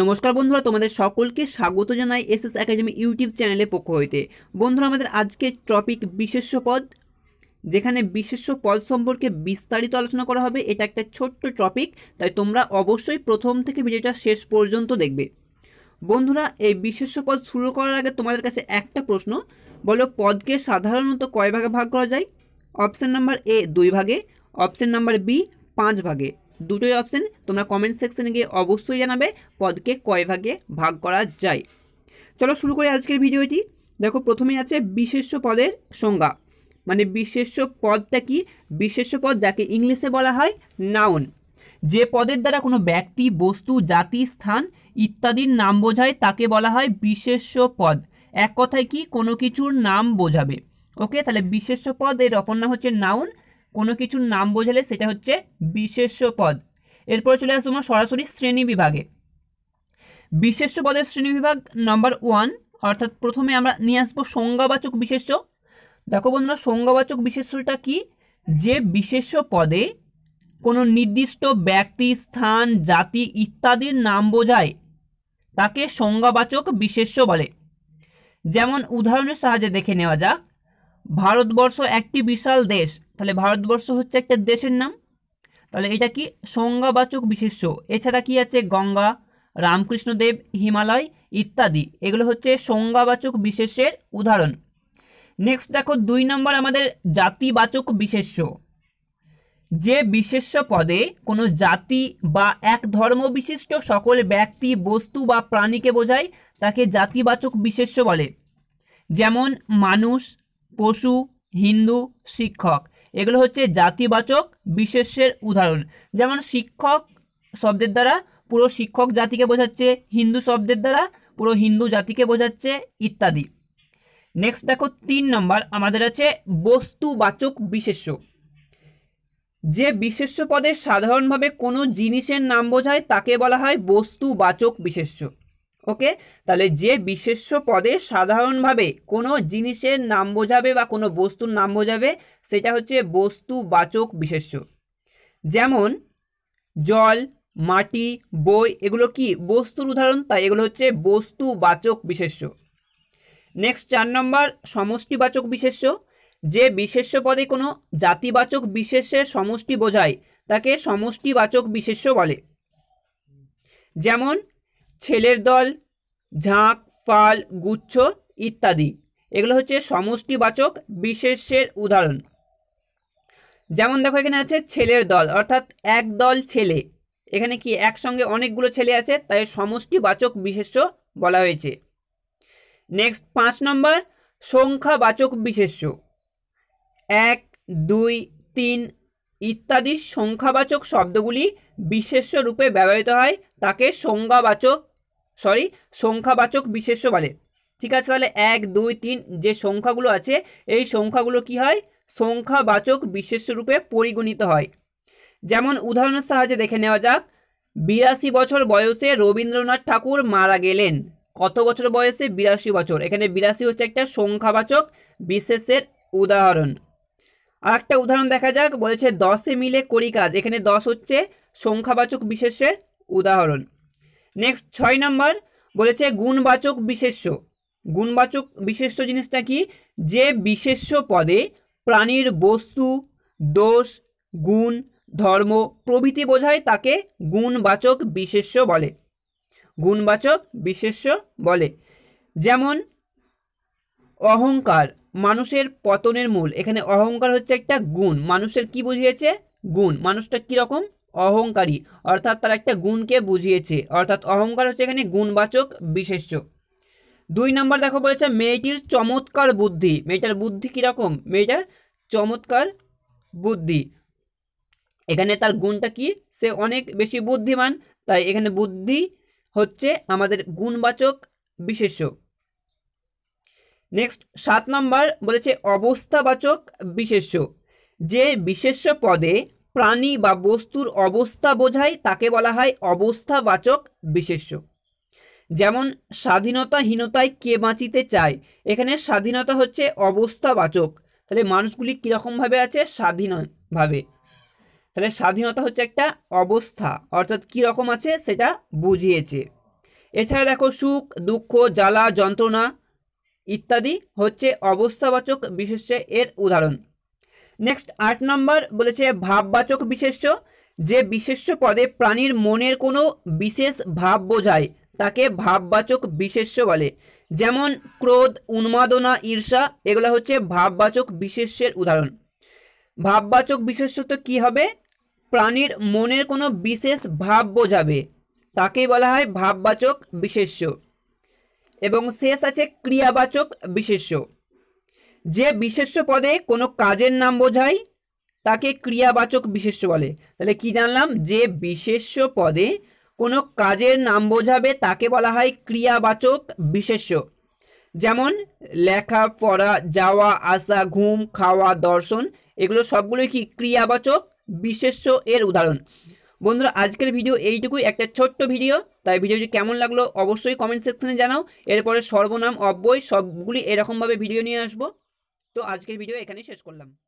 নমস্কার বন্ধুরা তোমাদের সকলকে স্বাগত জানাই এস এস একাডেমি ইউটিউব চ্যানেলের পক্ষ হইতে বন্ধুরা আমাদের আজকের টপিক বিশেষ পদ যেখানে বিশেষ্য পদ সম্পর্কে বিস্তারিত আলোচনা করা হবে এটা একটা ছোট্ট টপিক তাই তোমরা অবশ্যই প্রথম থেকে ভিডিওটা শেষ পর্যন্ত দেখবে বন্ধুরা এই বিশেষ্য পদ শুরু করার আগে তোমাদের কাছে একটা প্রশ্ন বলো পদকে সাধারণত কয় ভাগে ভাগ করা যায় অপশান নাম্বার এ দুই ভাগে অপশান নাম্বার বি পাঁচ ভাগে দুটোই অপশান তোমরা কমেন্ট সেকশানে গিয়ে অবশ্যই জানাবে পদকে কয় ভাগে ভাগ করা যায় চলো শুরু করি আজকের ভিডিওটি দেখো প্রথমে আছে বিশেষ্য পদের সংজ্ঞা মানে বিশেষ্য পদটা কি বিশেষ্য পদ যাকে ইংলিশে বলা হয় নাউন যে পদের দ্বারা কোনো ব্যক্তি বস্তু জাতি স্থান ইত্যাদির নাম বোঝায় তাকে বলা হয় বিশেষ্য পদ এক কথায় কি কোনো কিছুর নাম বোঝাবে ওকে তাহলে বিশেষ্য পদ এর অপর নাম হচ্ছে নাউন কোনো কিছুর নাম বোঝালে সেটা হচ্ছে বিশেষ্য পদ এরপরে চলে আসবো আমরা সরাসরি শ্রেণী বিভাগে বিশেষ্য পদের শ্রেণী বিভাগ নাম্বার ওয়ান অর্থাৎ প্রথমে আমরা নিয়ে আসবো সংজ্ঞাবাচক বিশেষ্য দেখো বন্ধুরা সংজ্ঞাবাচক বিশেষ্যটা কি যে বিশেষ্য পদে কোনো নির্দিষ্ট ব্যক্তি স্থান জাতি ইত্যাদির নাম বোঝায় তাকে সংজ্ঞাবাচক বিশেষ্য বলে যেমন উদাহরণের সাহায্যে দেখে নেওয়া যাক ভারতবর্ষ একটি বিশাল দেশ তাহলে ভারতবর্ষ হচ্ছে একটা দেশের নাম তাহলে এটা কি সংজ্ঞাবাচক বিশেষ্য এছাড়া কি আছে গঙ্গা রামকৃষ্ণদেব হিমালয় ইত্যাদি এগুলো হচ্ছে সংজ্ঞাবাচক বিশেষের উদাহরণ নেক্সট দেখো দুই নম্বর আমাদের জাতিবাচক বিশেষ্য যে বিশেষ্য পদে কোনো জাতি বা এক ধর্ম বিশিষ্ট সকল ব্যক্তি বস্তু বা প্রাণীকে বোঝায় তাকে জাতিবাচক বিশেষ্য বলে যেমন মানুষ পশু হিন্দু শিক্ষক এগুলো হচ্ছে জাতিবাচক বিশেষের উদাহরণ যেমন শিক্ষক শব্দের দ্বারা পুরো শিক্ষক জাতিকে বোঝাচ্ছে হিন্দু শব্দের দ্বারা পুরো হিন্দু জাতিকে বোঝাচ্ছে ইত্যাদি নেক্সট দেখো তিন নম্বর আমাদের আছে বস্তুবাচক বিশেষ্য যে বিশেষ্য পদে সাধারণভাবে কোনো জিনিসের নাম বোঝায় তাকে বলা হয় বস্তুবাচক বিশেষ্য ওকে তাহলে যে বিশেষ্য পদে সাধারণভাবে কোনো জিনিসের নাম বোঝাবে বা কোনো বস্তুর নাম বোঝাবে সেটা হচ্ছে বস্তুবাচক বিশেষ্য যেমন জল মাটি বই এগুলো কি বস্তুর উদাহরণ তাই এগুলো হচ্ছে বস্তুবাচক বিশেষ্য নেক্সট চার নম্বর সমষ্টিবাচক বিশেষ্য যে বিশেষ্য পদে কোনো জাতিবাচক বিশেষের সমষ্টি বোঝায় তাকে সমষ্টিবাচক বিশেষ্য বলে যেমন ছেলের দল ঝাঁক ফাল গুচ্ছ ইত্যাদি এগুলো হচ্ছে সমষ্টিবাচক বিশেষের উদাহরণ যেমন দেখো এখানে আছে ছেলের দল অর্থাৎ এক দল ছেলে এখানে কি একসঙ্গে অনেকগুলো ছেলে আছে তাই সমষ্টিবাচক বিশেষ্য বলা হয়েছে নেক্সট পাঁচ নম্বর সংখ্যাবাচক বিশেষ্য এক দুই তিন ইত্যাদি সংখ্যাবাচক শব্দগুলি বিশেষ রূপে ব্যবহৃত হয় তাকে সংজ্ঞাবাচক সরি সংখ্যাবাচক বিশেষ্য বলে ঠিক আছে তাহলে এক দুই তিন যে সংখ্যাগুলো আছে এই সংখ্যাগুলো কি হয় সংখ্যাবাচক বিশেষ্য রূপে পরিগণিত হয় যেমন উদাহরণের সাহায্যে দেখে নেওয়া যাক বিরাশি বছর বয়সে রবীন্দ্রনাথ ঠাকুর মারা গেলেন কত বছর বয়সে বিরাশি বছর এখানে বিরাশি হচ্ছে একটা সংখ্যাবাচক বিশেষের উদাহরণ আর একটা উদাহরণ দেখা যাক বলেছে দশে মিলে করি কাজ এখানে দশ হচ্ছে সংখ্যাবাচক বিশেষের উদাহরণ নেক্সট ছয় নম্বর বলেছে গুণবাচক বিশেষ্য গুণবাচক বিশেষ্য জিনিসটা কি যে বিশেষ্য পদে প্রাণীর বস্তু দোষ গুণ ধর্ম প্রভৃতি বোঝায় তাকে গুণবাচক বিশেষ্য বলে গুণবাচক বিশেষ্য বলে যেমন অহংকার মানুষের পতনের মূল এখানে অহংকার হচ্ছে একটা গুণ মানুষের কি বুঝিয়েছে গুণ মানুষটা কীরকম অহংকারী অর্থাৎ তার একটা গুণকে বুঝিয়েছে অর্থাৎ অহংকার হচ্ছে এখানে গুণবাচক বিশেষ্য দুই নম্বর দেখো বলেছে মেয়েটির চমৎকার বুদ্ধি মেয়েটার বুদ্ধি কীরকম মেয়েটার চমৎকার বুদ্ধি এখানে তার গুণটা কি সে অনেক বেশি বুদ্ধিমান তাই এখানে বুদ্ধি হচ্ছে আমাদের গুণবাচক বিশেষ্য নেক্সট সাত নম্বর বলেছে অবস্থাবাচক বিশেষ্য যে বিশেষ্য পদে প্রাণী বা বস্তুর অবস্থা বোঝায় তাকে বলা হয় অবস্থাবাচক বিশেষ্য যেমন স্বাধীনতাহীনতায় কে বাঁচিতে চায় এখানে স্বাধীনতা হচ্ছে অবস্থাবাচক তাহলে মানুষগুলি কীরকমভাবে আছে স্বাধীনভাবে তাহলে স্বাধীনতা হচ্ছে একটা অবস্থা অর্থাৎ কীরকম আছে সেটা বুঝিয়েছে এছাড়া দেখো সুখ দুঃখ জ্বালা যন্ত্রণা ইত্যাদি হচ্ছে অবস্থাবাচক বিশেষ্য এর উদাহরণ নেক্সট আট নম্বর বলেছে ভাববাচক বিশেষ্য যে বিশেষ্য পদে প্রাণীর মনের কোনো বিশেষ ভাব বোঝায় তাকে ভাববাচক বিশেষ্য বলে যেমন ক্রোধ উন্মাদনা ঈর্ষা এগুলো হচ্ছে ভাববাচক বিশেষ্যের উদাহরণ ভাববাচক বিশেষ্য তো কী হবে প্রাণীর মনের কোনো বিশেষ ভাব বোঝাবে তাকে বলা হয় ভাববাচক বিশেষ্য এবং শেষ আছে ক্রিয়াবাচক বিশেষ্য যে বিশেষ্য পদে কোনো কাজের নাম বোঝায় তাকে ক্রিয়াবাচক বিশেষ্য বলে তাহলে কি জানলাম যে বিশেষ্য পদে কোনো কাজের নাম বোঝাবে তাকে বলা হয় ক্রিয়াবাচক বিশেষ্য যেমন লেখা পড়া যাওয়া আসা ঘুম খাওয়া দর্শন এগুলো সবগুলোই কি ক্রিয়াবাচক বিশেষ্য এর উদাহরণ বন্ধুরা আজকের ভিডিও এইটুকুই একটা ছোট্ট ভিডিও তাই ভিডিওটি কেমন লাগলো অবশ্যই কমেন্ট সেকশনে জানাও এরপরে সর্বনাম অব্যয় সবগুলি এরকমভাবে ভিডিও নিয়ে আসবো তো আজকের ভিডিও এখানেই শেষ করলাম